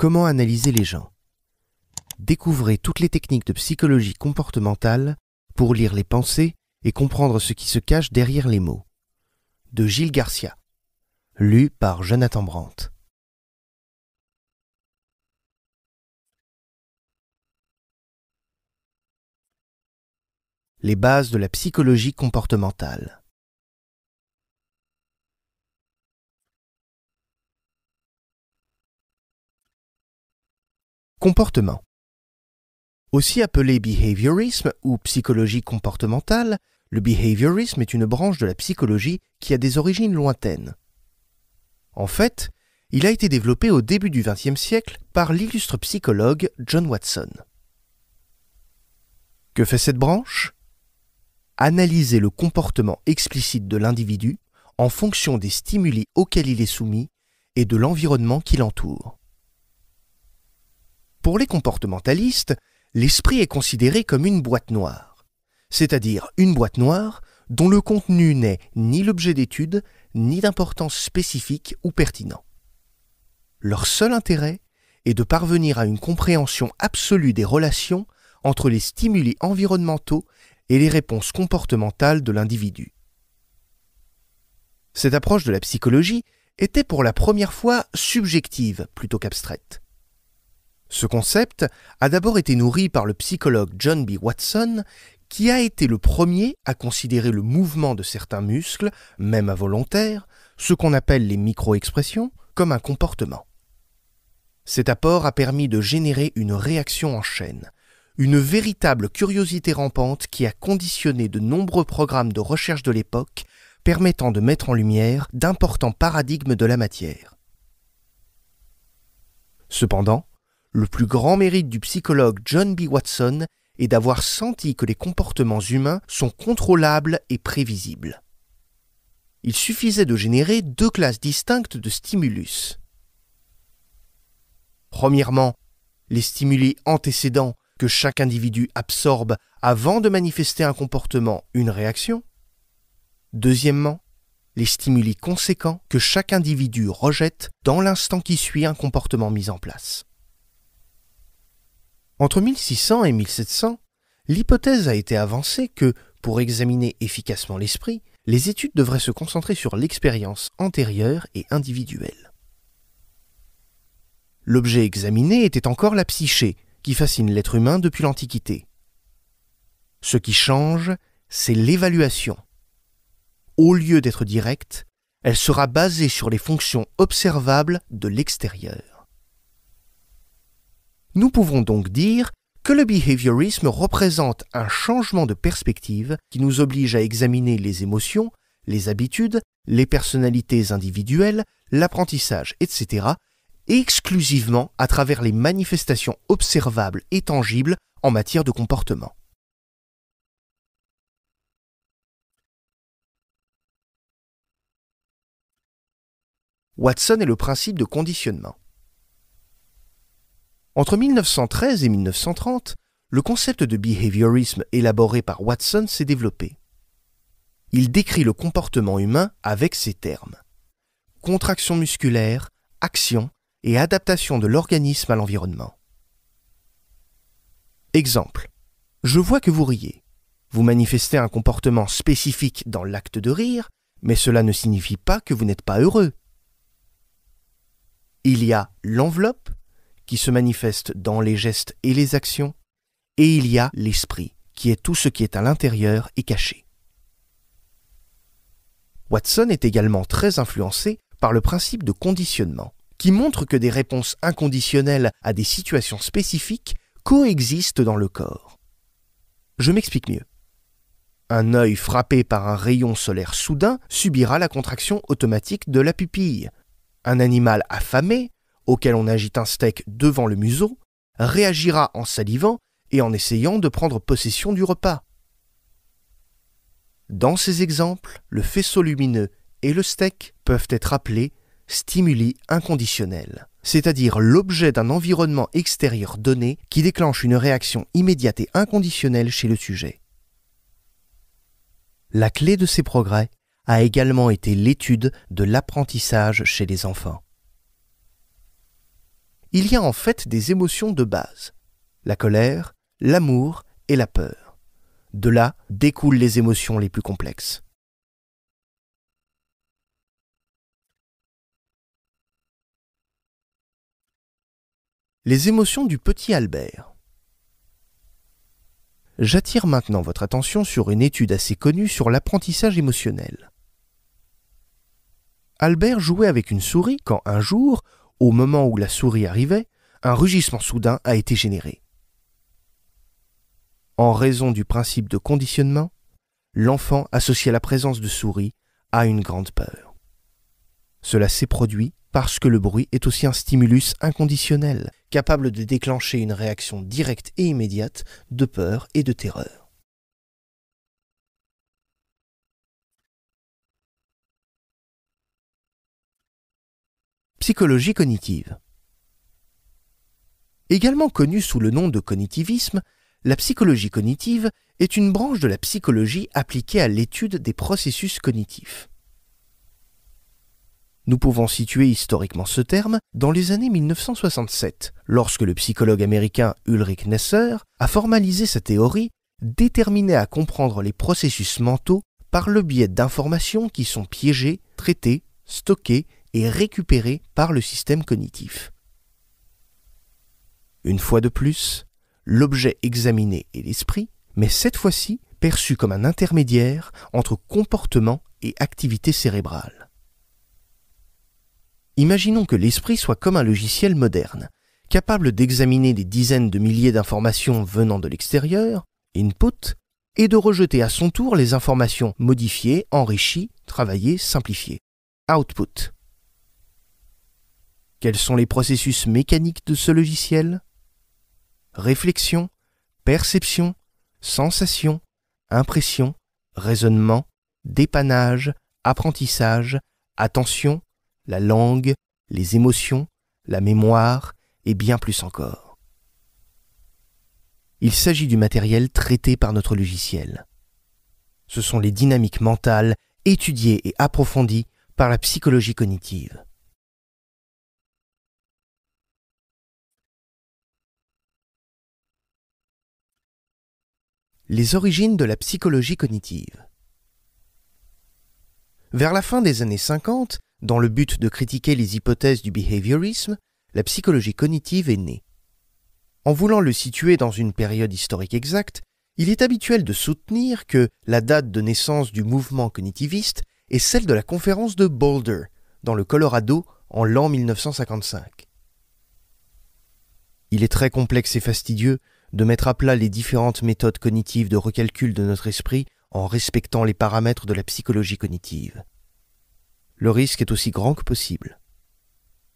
Comment analyser les gens Découvrez toutes les techniques de psychologie comportementale pour lire les pensées et comprendre ce qui se cache derrière les mots. De Gilles Garcia. Lu par Jonathan Brandt. Les bases de la psychologie comportementale. Comportement. Aussi appelé behaviorisme ou psychologie comportementale, le behaviorisme est une branche de la psychologie qui a des origines lointaines. En fait, il a été développé au début du XXe siècle par l'illustre psychologue John Watson. Que fait cette branche Analyser le comportement explicite de l'individu en fonction des stimuli auxquels il est soumis et de l'environnement qui l'entoure. Pour les comportementalistes, l'esprit est considéré comme une boîte noire, c'est-à-dire une boîte noire dont le contenu n'est ni l'objet d'étude, ni d'importance spécifique ou pertinent. Leur seul intérêt est de parvenir à une compréhension absolue des relations entre les stimuli environnementaux et les réponses comportementales de l'individu. Cette approche de la psychologie était pour la première fois subjective plutôt qu'abstraite. Ce concept a d'abord été nourri par le psychologue John B. Watson, qui a été le premier à considérer le mouvement de certains muscles, même involontaires, ce qu'on appelle les micro-expressions, comme un comportement. Cet apport a permis de générer une réaction en chaîne, une véritable curiosité rampante qui a conditionné de nombreux programmes de recherche de l'époque permettant de mettre en lumière d'importants paradigmes de la matière. Cependant, le plus grand mérite du psychologue John B. Watson est d'avoir senti que les comportements humains sont contrôlables et prévisibles. Il suffisait de générer deux classes distinctes de stimulus. Premièrement, les stimuli antécédents que chaque individu absorbe avant de manifester un comportement, une réaction. Deuxièmement, les stimuli conséquents que chaque individu rejette dans l'instant qui suit un comportement mis en place. Entre 1600 et 1700, l'hypothèse a été avancée que, pour examiner efficacement l'esprit, les études devraient se concentrer sur l'expérience antérieure et individuelle. L'objet examiné était encore la psyché, qui fascine l'être humain depuis l'Antiquité. Ce qui change, c'est l'évaluation. Au lieu d'être directe, elle sera basée sur les fonctions observables de l'extérieur. Nous pouvons donc dire que le behaviorisme représente un changement de perspective qui nous oblige à examiner les émotions, les habitudes, les personnalités individuelles, l'apprentissage, etc., exclusivement à travers les manifestations observables et tangibles en matière de comportement. Watson est le principe de conditionnement. Entre 1913 et 1930, le concept de behaviorisme élaboré par Watson s'est développé. Il décrit le comportement humain avec ces termes. Contraction musculaire, action et adaptation de l'organisme à l'environnement. Exemple. Je vois que vous riez. Vous manifestez un comportement spécifique dans l'acte de rire, mais cela ne signifie pas que vous n'êtes pas heureux. Il y a l'enveloppe, qui se manifeste dans les gestes et les actions, et il y a l'esprit, qui est tout ce qui est à l'intérieur et caché. Watson est également très influencé par le principe de conditionnement, qui montre que des réponses inconditionnelles à des situations spécifiques coexistent dans le corps. Je m'explique mieux. Un œil frappé par un rayon solaire soudain subira la contraction automatique de la pupille. Un animal affamé auquel on agite un steak devant le museau, réagira en salivant et en essayant de prendre possession du repas. Dans ces exemples, le faisceau lumineux et le steak peuvent être appelés stimuli inconditionnels, c'est-à-dire l'objet d'un environnement extérieur donné qui déclenche une réaction immédiate et inconditionnelle chez le sujet. La clé de ces progrès a également été l'étude de l'apprentissage chez les enfants il y a en fait des émotions de base, la colère, l'amour et la peur. De là découlent les émotions les plus complexes. Les émotions du petit Albert. J'attire maintenant votre attention sur une étude assez connue sur l'apprentissage émotionnel. Albert jouait avec une souris quand un jour au moment où la souris arrivait, un rugissement soudain a été généré. En raison du principe de conditionnement, l'enfant à la présence de souris à une grande peur. Cela s'est produit parce que le bruit est aussi un stimulus inconditionnel, capable de déclencher une réaction directe et immédiate de peur et de terreur. psychologie cognitive. Également connue sous le nom de cognitivisme, la psychologie cognitive est une branche de la psychologie appliquée à l'étude des processus cognitifs. Nous pouvons situer historiquement ce terme dans les années 1967, lorsque le psychologue américain Ulrich Nesser a formalisé sa théorie déterminée à comprendre les processus mentaux par le biais d'informations qui sont piégées, traitées, stockées et récupérée par le système cognitif. Une fois de plus, l'objet examiné est l'esprit, mais cette fois-ci perçu comme un intermédiaire entre comportement et activité cérébrale. Imaginons que l'esprit soit comme un logiciel moderne, capable d'examiner des dizaines de milliers d'informations venant de l'extérieur, input, et de rejeter à son tour les informations modifiées, enrichies, travaillées, simplifiées, output. Quels sont les processus mécaniques de ce logiciel Réflexion, perception, sensation, impression, raisonnement, dépannage, apprentissage, attention, la langue, les émotions, la mémoire et bien plus encore. Il s'agit du matériel traité par notre logiciel. Ce sont les dynamiques mentales étudiées et approfondies par la psychologie cognitive. Les origines de la psychologie cognitive. Vers la fin des années 50, dans le but de critiquer les hypothèses du behaviorisme, la psychologie cognitive est née. En voulant le situer dans une période historique exacte, il est habituel de soutenir que la date de naissance du mouvement cognitiviste est celle de la conférence de Boulder, dans le Colorado, en l'an 1955. Il est très complexe et fastidieux de mettre à plat les différentes méthodes cognitives de recalcul de notre esprit en respectant les paramètres de la psychologie cognitive. Le risque est aussi grand que possible.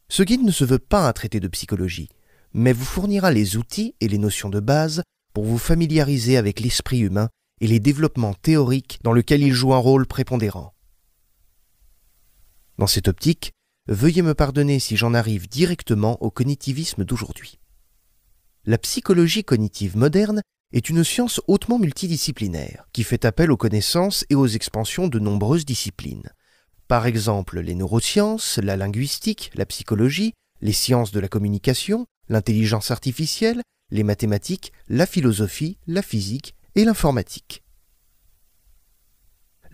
Ce guide ne se veut pas un traité de psychologie, mais vous fournira les outils et les notions de base pour vous familiariser avec l'esprit humain et les développements théoriques dans lesquels il joue un rôle prépondérant. Dans cette optique, veuillez me pardonner si j'en arrive directement au cognitivisme d'aujourd'hui. La psychologie cognitive moderne est une science hautement multidisciplinaire, qui fait appel aux connaissances et aux expansions de nombreuses disciplines. Par exemple, les neurosciences, la linguistique, la psychologie, les sciences de la communication, l'intelligence artificielle, les mathématiques, la philosophie, la physique et l'informatique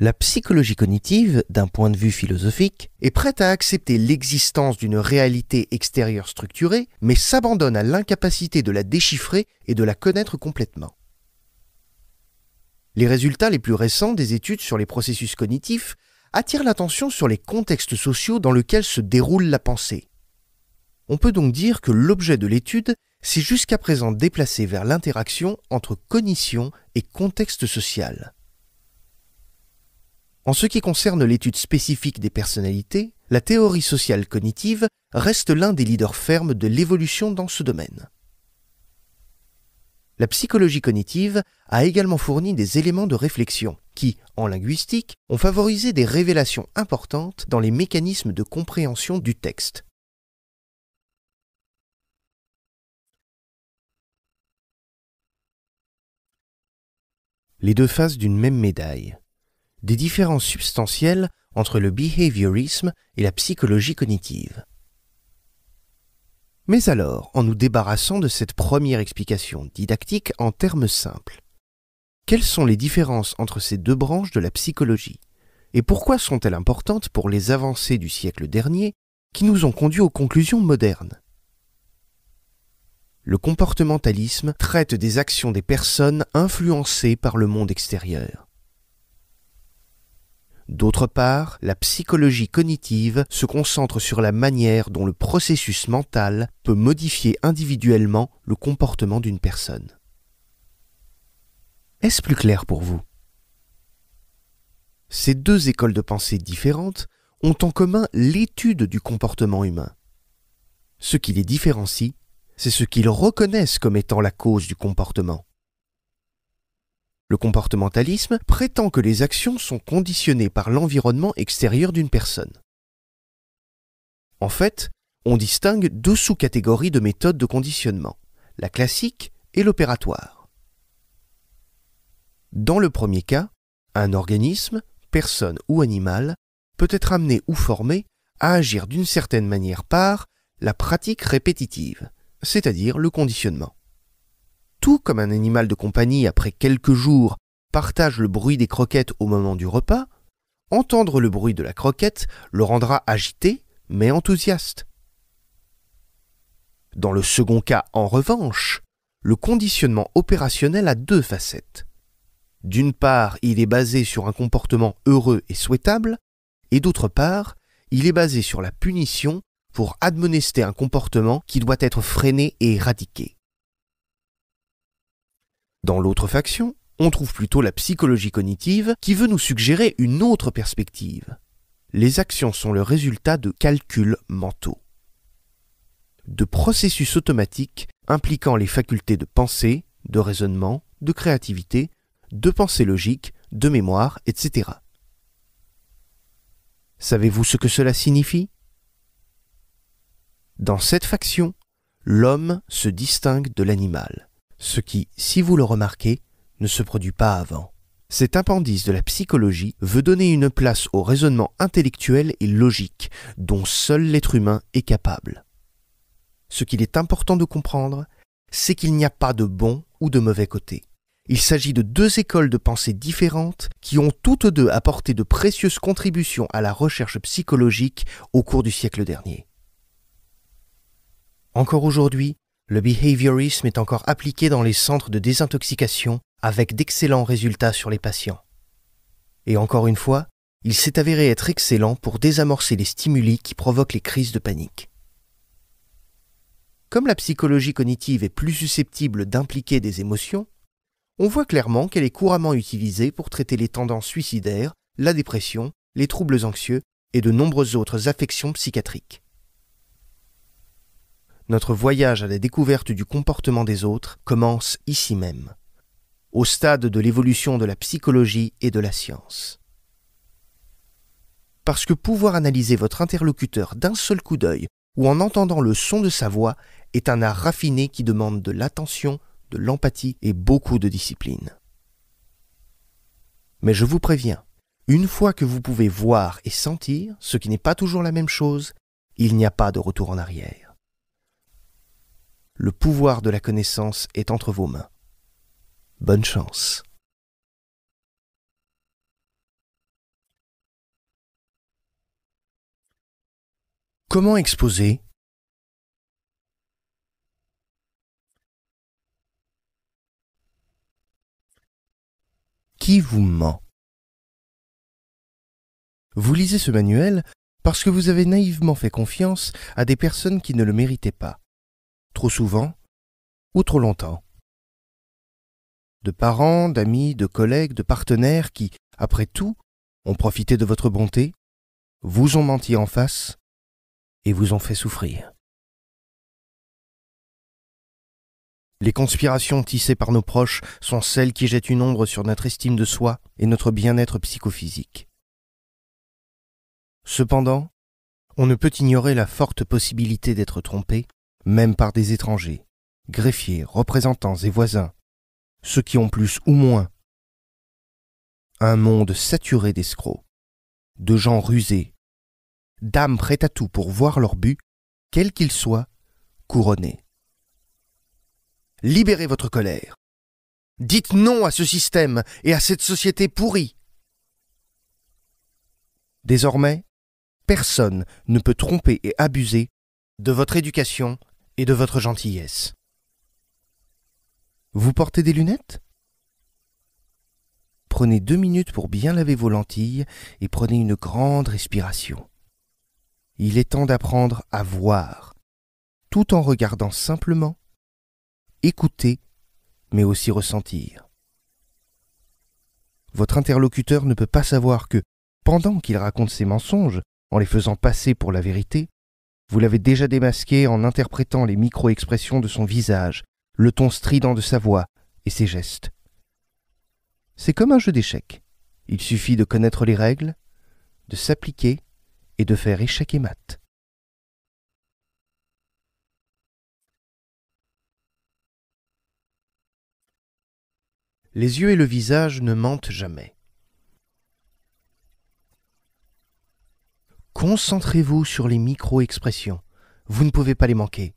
la psychologie cognitive, d'un point de vue philosophique, est prête à accepter l'existence d'une réalité extérieure structurée, mais s'abandonne à l'incapacité de la déchiffrer et de la connaître complètement. Les résultats les plus récents des études sur les processus cognitifs attirent l'attention sur les contextes sociaux dans lesquels se déroule la pensée. On peut donc dire que l'objet de l'étude s'est jusqu'à présent déplacé vers l'interaction entre cognition et contexte social. En ce qui concerne l'étude spécifique des personnalités, la théorie sociale cognitive reste l'un des leaders fermes de l'évolution dans ce domaine. La psychologie cognitive a également fourni des éléments de réflexion qui, en linguistique, ont favorisé des révélations importantes dans les mécanismes de compréhension du texte. Les deux faces d'une même médaille des différences substantielles entre le behaviorisme et la psychologie cognitive. Mais alors, en nous débarrassant de cette première explication didactique en termes simples, quelles sont les différences entre ces deux branches de la psychologie et pourquoi sont-elles importantes pour les avancées du siècle dernier qui nous ont conduit aux conclusions modernes Le comportementalisme traite des actions des personnes influencées par le monde extérieur. D'autre part, la psychologie cognitive se concentre sur la manière dont le processus mental peut modifier individuellement le comportement d'une personne. Est-ce plus clair pour vous Ces deux écoles de pensée différentes ont en commun l'étude du comportement humain. Ce qui les différencie, c'est ce qu'ils reconnaissent comme étant la cause du comportement. Le comportementalisme prétend que les actions sont conditionnées par l'environnement extérieur d'une personne. En fait, on distingue deux sous-catégories de méthodes de conditionnement, la classique et l'opératoire. Dans le premier cas, un organisme, personne ou animal, peut être amené ou formé à agir d'une certaine manière par la pratique répétitive, c'est-à-dire le conditionnement tout comme un animal de compagnie après quelques jours partage le bruit des croquettes au moment du repas, entendre le bruit de la croquette le rendra agité mais enthousiaste. Dans le second cas, en revanche, le conditionnement opérationnel a deux facettes. D'une part, il est basé sur un comportement heureux et souhaitable, et d'autre part, il est basé sur la punition pour admonester un comportement qui doit être freiné et éradiqué. Dans l'autre faction, on trouve plutôt la psychologie cognitive qui veut nous suggérer une autre perspective. Les actions sont le résultat de calculs mentaux. De processus automatiques impliquant les facultés de pensée, de raisonnement, de créativité, de pensée logique, de mémoire, etc. Savez-vous ce que cela signifie Dans cette faction, l'homme se distingue de l'animal ce qui, si vous le remarquez, ne se produit pas avant. Cet appendice de la psychologie veut donner une place au raisonnement intellectuel et logique dont seul l'être humain est capable. Ce qu'il est important de comprendre, c'est qu'il n'y a pas de bon ou de mauvais côté. Il s'agit de deux écoles de pensée différentes qui ont toutes deux apporté de précieuses contributions à la recherche psychologique au cours du siècle dernier. Encore aujourd'hui, le behaviorisme est encore appliqué dans les centres de désintoxication avec d'excellents résultats sur les patients. Et encore une fois, il s'est avéré être excellent pour désamorcer les stimuli qui provoquent les crises de panique. Comme la psychologie cognitive est plus susceptible d'impliquer des émotions, on voit clairement qu'elle est couramment utilisée pour traiter les tendances suicidaires, la dépression, les troubles anxieux et de nombreuses autres affections psychiatriques. Notre voyage à la découverte du comportement des autres commence ici même, au stade de l'évolution de la psychologie et de la science. Parce que pouvoir analyser votre interlocuteur d'un seul coup d'œil ou en entendant le son de sa voix est un art raffiné qui demande de l'attention, de l'empathie et beaucoup de discipline. Mais je vous préviens, une fois que vous pouvez voir et sentir, ce qui n'est pas toujours la même chose, il n'y a pas de retour en arrière le pouvoir de la connaissance est entre vos mains. Bonne chance. Comment exposer Qui vous ment Vous lisez ce manuel parce que vous avez naïvement fait confiance à des personnes qui ne le méritaient pas trop souvent ou trop longtemps. De parents, d'amis, de collègues, de partenaires qui, après tout, ont profité de votre bonté, vous ont menti en face et vous ont fait souffrir. Les conspirations tissées par nos proches sont celles qui jettent une ombre sur notre estime de soi et notre bien-être psychophysique. Cependant, on ne peut ignorer la forte possibilité d'être trompé même par des étrangers, greffiers, représentants et voisins, ceux qui ont plus ou moins. Un monde saturé d'escrocs, de gens rusés, d'âmes prêtes à tout pour voir leur but, quel qu'il soit, couronné. Libérez votre colère. Dites non à ce système et à cette société pourrie. Désormais, personne ne peut tromper et abuser de votre éducation, et de votre gentillesse. Vous portez des lunettes Prenez deux minutes pour bien laver vos lentilles et prenez une grande respiration. Il est temps d'apprendre à voir, tout en regardant simplement, écouter, mais aussi ressentir. Votre interlocuteur ne peut pas savoir que, pendant qu'il raconte ses mensonges, en les faisant passer pour la vérité, vous l'avez déjà démasqué en interprétant les micro-expressions de son visage, le ton strident de sa voix et ses gestes. C'est comme un jeu d'échecs. Il suffit de connaître les règles, de s'appliquer et de faire échec et mat. Les yeux et le visage ne mentent jamais. Concentrez-vous sur les micro-expressions. Vous ne pouvez pas les manquer.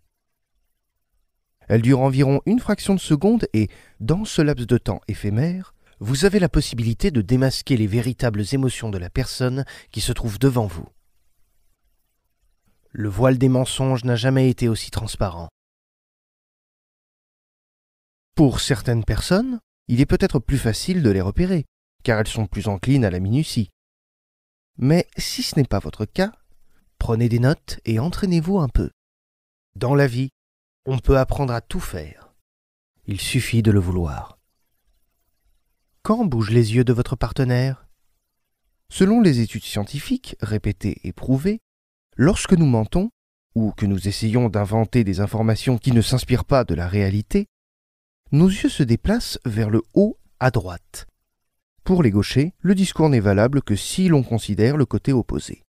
Elles durent environ une fraction de seconde et, dans ce laps de temps éphémère, vous avez la possibilité de démasquer les véritables émotions de la personne qui se trouve devant vous. Le voile des mensonges n'a jamais été aussi transparent. Pour certaines personnes, il est peut-être plus facile de les repérer, car elles sont plus enclines à la minutie, mais si ce n'est pas votre cas, prenez des notes et entraînez-vous un peu. Dans la vie, on peut apprendre à tout faire. Il suffit de le vouloir. Quand bougent les yeux de votre partenaire Selon les études scientifiques répétées et prouvées, lorsque nous mentons, ou que nous essayons d'inventer des informations qui ne s'inspirent pas de la réalité, nos yeux se déplacent vers le haut à droite, pour les gauchers, le discours n'est valable que si l'on considère le côté opposé.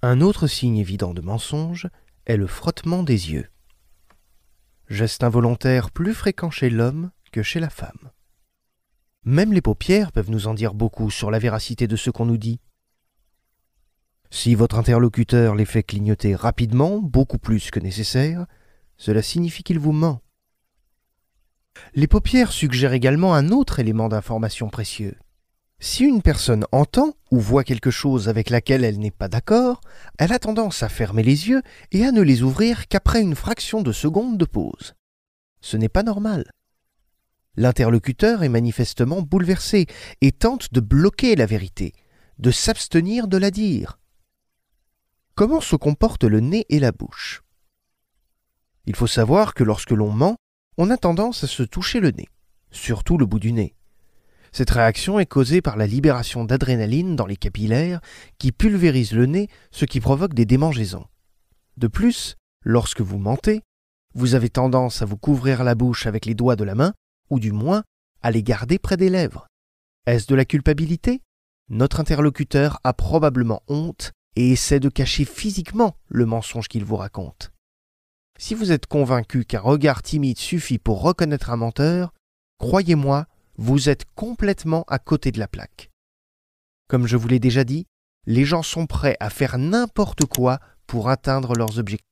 Un autre signe évident de mensonge est le frottement des yeux. Geste involontaire plus fréquent chez l'homme que chez la femme. Même les paupières peuvent nous en dire beaucoup sur la véracité de ce qu'on nous dit. Si votre interlocuteur les fait clignoter rapidement, beaucoup plus que nécessaire, cela signifie qu'il vous ment. Les paupières suggèrent également un autre élément d'information précieux. Si une personne entend ou voit quelque chose avec laquelle elle n'est pas d'accord, elle a tendance à fermer les yeux et à ne les ouvrir qu'après une fraction de seconde de pause. Ce n'est pas normal. L'interlocuteur est manifestement bouleversé et tente de bloquer la vérité, de s'abstenir de la dire. Comment se comportent le nez et la bouche Il faut savoir que lorsque l'on ment, on a tendance à se toucher le nez, surtout le bout du nez. Cette réaction est causée par la libération d'adrénaline dans les capillaires qui pulvérise le nez, ce qui provoque des démangeaisons. De plus, lorsque vous mentez, vous avez tendance à vous couvrir la bouche avec les doigts de la main, ou du moins à les garder près des lèvres. Est-ce de la culpabilité Notre interlocuteur a probablement honte et essaie de cacher physiquement le mensonge qu'il vous raconte. Si vous êtes convaincu qu'un regard timide suffit pour reconnaître un menteur, croyez-moi, vous êtes complètement à côté de la plaque. Comme je vous l'ai déjà dit, les gens sont prêts à faire n'importe quoi pour atteindre leurs objectifs.